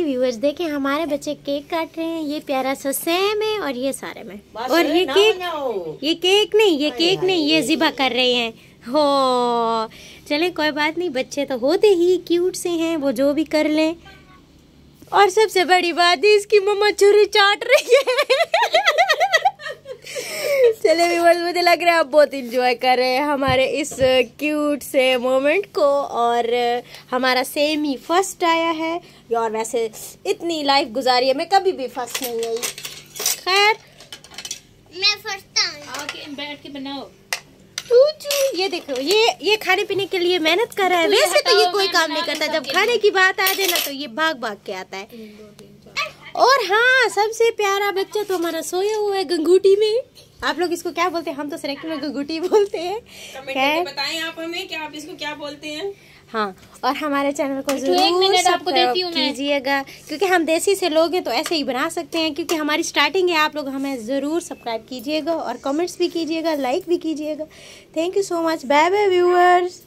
जी viewers देखें हमारे बच्चे केक काट रहे हैं ये प्यारा सा सेम है और ये सारे में और ये केक ये केक नहीं ये केक नहीं ये जिबा कर रहे हैं हो चले कोई बात नहीं बच्चे तो होते ही क्यूट से हैं वो जो भी कर लें और सबसे बड़ी बात है इसकी मम्मा छुरी चाट रही है चले व्यूवर्स मुझे लग रहा है आप बहुत इंजॉय कर रहे हैं हमारे इस क्यूट से मोमेंट को और हमारा सेम ही फर्स्ट आया है और वैसे इतनी लाइफ गुजारी है मैं कभी भी फर्स्ट नहीं आई खैर मैं फर्स्ट बैठ के बनाओ ये देखो ये ये खाने पीने के लिए मेहनत कर रहा है तो वैसे तो ये कोई काम नहीं करता तो जब खाने की बात आ जाए ना तो ये भाग भाग के आता है और हाँ सबसे प्यारा बच्चा तो हमारा सोया हुआ है गंगूटी में आप लोग इसको क्या बोलते हैं हम तो सरेक्ट में गंगूटी बोलते हैं है? बताएं आप हमें कि आप इसको क्या बोलते हैं हाँ और हमारे चैनल को तो जरूर आपको देती हूँ कीजिएगा क्योंकि हम देसी से लोग हैं तो ऐसे ही बना सकते हैं क्योंकि हमारी स्टार्टिंग है आप लोग हमें ज़रूर सब्सक्राइब कीजिएगा और कमेंट्स भी कीजिएगा लाइक भी कीजिएगा thank you so much bye bye viewers